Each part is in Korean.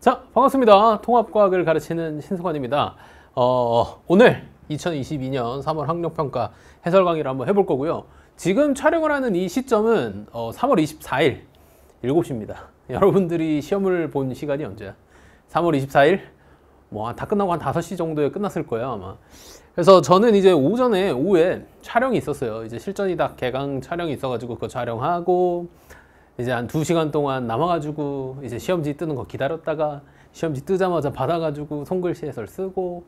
자 반갑습니다 통합과학을 가르치는 신승환입니다 어, 오늘 2022년 3월 학력평가 해설 강의를 한번 해볼 거고요 지금 촬영을 하는 이 시점은 어, 3월 24일 7시입니다 여러분들이 시험을 본 시간이 언제야 3월 24일 뭐 다 끝나고 한 5시 정도에 끝났을 거예요 아마 그래서 저는 이제 오전에 오후에 촬영이 있었어요 이제 실전이다 개강 촬영이 있어가지고 그 촬영하고 이제 한 두시간 동안 남아가지고 이제 시험지 뜨는 거 기다렸다가 시험지 뜨자마자 받아가지고 손글씨 해설 쓰고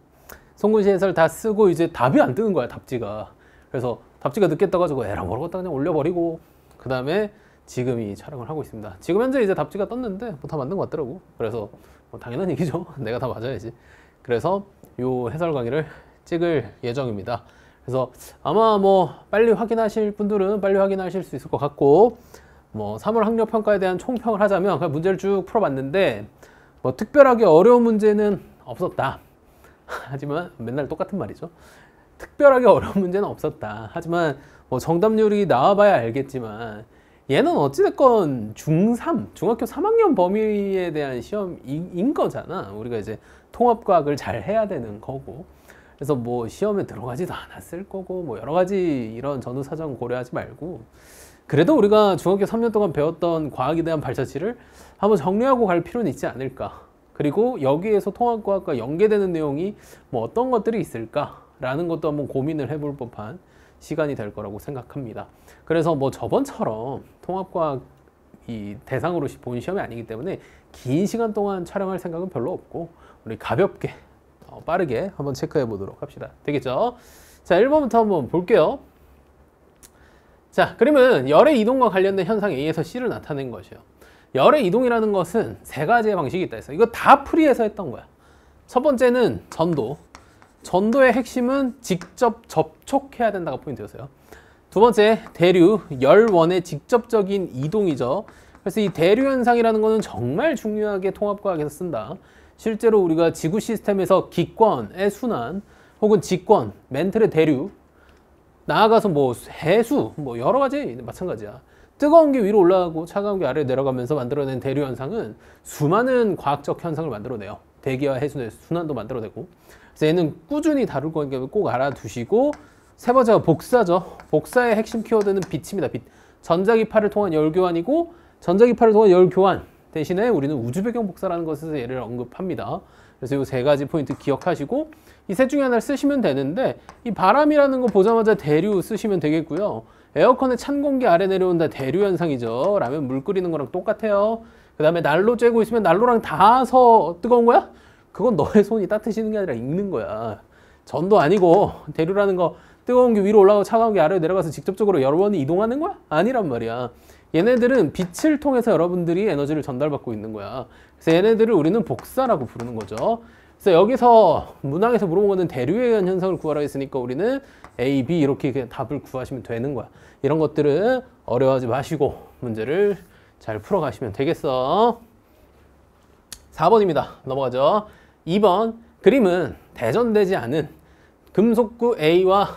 손글씨 해설 다 쓰고 이제 답이 안 뜨는 거야 답지가 그래서 답지가 늦게 떠가지고 에라 모르겠다 그냥 올려버리고 그 다음에 지금 이 촬영을 하고 있습니다 지금 현재 이제 답지가 떴는데 뭐다 맞는 것 같더라고 그래서 뭐 당연한 얘기죠 내가 다 맞아야지 그래서 요 해설 강의를 찍을 예정입니다 그래서 아마 뭐 빨리 확인하실 분들은 빨리 확인하실 수 있을 것 같고 뭐 3월 학력 평가에 대한 총평을 하자면 그냥 문제를 쭉 풀어봤는데 뭐 특별하게 어려운 문제는 없었다. 하지만 맨날 똑같은 말이죠. 특별하게 어려운 문제는 없었다. 하지만 뭐 정답률이 나와봐야 알겠지만 얘는 어찌됐건 중3, 중학교 3학년 범위에 대한 시험인 거잖아. 우리가 이제 통합과학을 잘 해야 되는 거고. 그래서 뭐 시험에 들어가지도 않았을 거고 뭐 여러 가지 이런 전후 사정 고려하지 말고 그래도 우리가 중학교 3년 동안 배웠던 과학에 대한 발자취를 한번 정리하고 갈 필요는 있지 않을까. 그리고 여기에서 통합과학과 연계되는 내용이 뭐 어떤 것들이 있을까라는 것도 한번 고민을 해볼 법한 시간이 될 거라고 생각합니다. 그래서 뭐 저번처럼 통합과학 이 대상으로 본 시험이 아니기 때문에 긴 시간 동안 촬영할 생각은 별로 없고 우리 가볍게 어, 빠르게 한번 체크해 보도록 합시다. 되겠죠? 자, 1번부터 한번 볼게요. 자 그러면 열의 이동과 관련된 현상 A에서 C를 나타낸 것이요 열의 이동이라는 것은 세 가지의 방식이 있다 했어 이거 다 풀이에서 했던 거야 첫 번째는 전도 전도의 핵심은 직접 접촉해야 된다가 포인트였어요 두 번째 대류 열원의 직접적인 이동이죠 그래서 이 대류 현상이라는 것은 정말 중요하게 통합과학에서 쓴다 실제로 우리가 지구 시스템에서 기권의 순환 혹은 직권, 멘틀의 대류 나아가서 뭐 해수, 뭐 여러 가지 마찬가지야. 뜨거운 게 위로 올라가고 차가운 게 아래로 내려가면서 만들어낸 대류 현상은 수많은 과학적 현상을 만들어내요. 대기와 해수의 순환도 만들어내고. 그래서 얘는 꾸준히 다룰 거니까 꼭 알아두시고 세 번째가 복사죠. 복사의 핵심 키워드는 빛입니다. 빛. 전자기파를 통한 열 교환이고 전자기파를 통한 열 교환 대신에 우리는 우주 배경 복사라는 것에서 예를 언급합니다. 그래서 이 세 가지 포인트 기억하시고 이 셋 중에 하나를 쓰시면 되는데 이 바람이라는 거 보자마자 대류 쓰시면 되겠고요. 에어컨에 찬 공기 아래 내려온다 대류 현상이죠. 라면 물 끓이는 거랑 똑같아요. 그 다음에 난로 쬐고 있으면 난로랑 다서 뜨거운 거야? 그건 너의 손이 따뜻해지는 게 아니라 익는 거야. 전도 아니고 대류라는 거 뜨거운 게 위로 올라가고 차가운 게 아래로 내려가서 직접적으로 여러 번 이동하는 거야? 아니란 말이야. 얘네들은 빛을 통해서 여러분들이 에너지를 전달받고 있는 거야. 그래서 얘네들을 우리는 복사라고 부르는 거죠. 그래서 여기서 문항에서 물어본 거는 대류에 의한 현상을 구하라 했으니까 우리는 A, B 이렇게 그냥 답을 구하시면 되는 거야. 이런 것들은 어려워하지 마시고 문제를 잘 풀어가시면 되겠어. 4번입니다. 넘어가죠. 2번 그림은 대전되지 않은 금속구 A와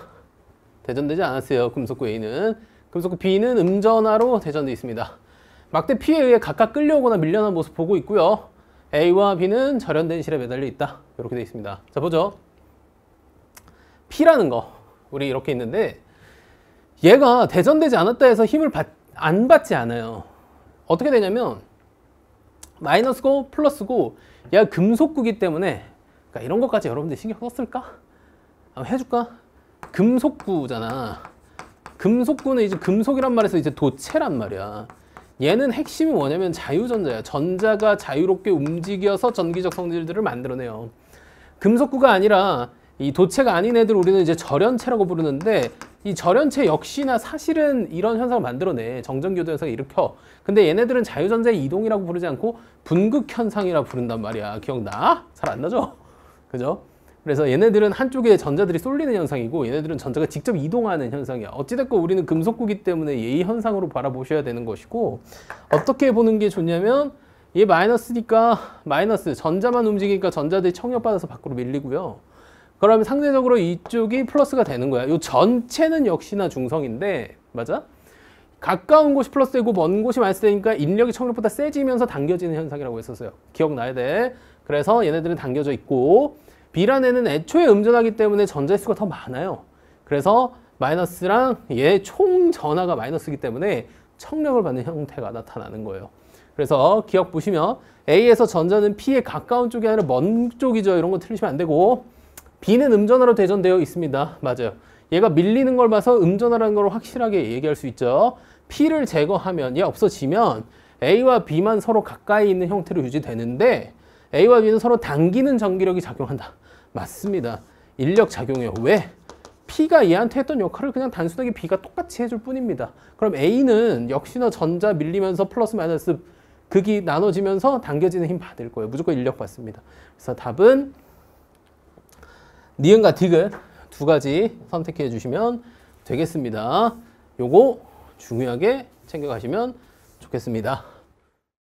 대전되지 않았어요. 금속구 A는 금속구 B는 그 음전화로 대전되어 있습니다. 막대 P에 의해 각각 끌려오거나 밀려난 모습 보고 있고요. A와 B는 절연된 실에 매달려 있다. 이렇게 되어 있습니다. 자, 보죠. P라는 거. 우리 이렇게 있는데 얘가 대전되지 않았다 해서 힘을 받, 안 받지 않아요. 어떻게 되냐면 마이너스고 플러스고 얘가 금속구기 때문에 그러니까 이런 것까지 여러분들 신경 썼을까? 한번 해줄까? 금속구잖아. 금속구는 이제 금속이란 말에서 이제 도체란 말이야. 얘는 핵심이 뭐냐면 자유전자야. 전자가 자유롭게 움직여서 전기적 성질들을 만들어내요. 금속구가 아니라 이 도체가 아닌 애들 우리는 이제 절연체라고 부르는데 이 절연체 역시나 사실은 이런 현상을 만들어내. 정전교도 현상 일으켜. 근데 얘네들은 자유전자의 이동이라고 부르지 않고 분극현상이라 부른단 말이야. 기억나? 잘 안 나죠? 그죠? 그래서 얘네들은 한쪽에 전자들이 쏠리는 현상이고 얘네들은 전자가 직접 이동하는 현상이야. 어찌됐건 우리는 금속구기 때문에 예의 현상으로 바라보셔야 되는 것이고 어떻게 보는 게 좋냐면 얘 마이너스니까 마이너스 전자만 움직이니까 전자들이 청력받아서 밖으로 밀리고요. 그러면 상대적으로 이쪽이 플러스가 되는 거야. 요 전체는 역시나 중성인데 맞아? 가까운 곳이 플러스 되고 먼 곳이 마이너스 되니까 인력이 청력보다 세지면서 당겨지는 현상이라고 했었어요. 기억나야 돼. 그래서 얘네들은 당겨져 있고 B란에는 애초에 음전하기 때문에 전자지수가 더 많아요. 그래서 마이너스랑 얘 총 전화가 마이너스이기 때문에 청력을 받는 형태가 나타나는 거예요. 그래서 기억 보시면 A에서 전자는 P에 가까운 쪽이 아니라 먼 쪽이죠. 이런 거 틀리시면 안 되고 B는 음전화로 대전되어 있습니다. 맞아요. 얘가 밀리는 걸 봐서 음전화라는 걸 확실하게 얘기할 수 있죠. P를 제거하면 얘 없어지면 A와 B만 서로 가까이 있는 형태로 유지되는데 A와 B는 서로 당기는 전기력이 작용한다. 맞습니다. 인력 작용이에요. 왜? P가 얘한테 했던 역할을 그냥 단순하게 B가 똑같이 해줄 뿐입니다. 그럼 A는 역시나 전자 밀리면서 플러스 마이너스 극이 그 나눠지면서 당겨지는 힘 받을 거예요. 무조건 인력 받습니다. 그래서 답은 니은과 디귿 두 가지 선택해 주시면 되겠습니다. 요거 중요하게 챙겨가시면 좋겠습니다.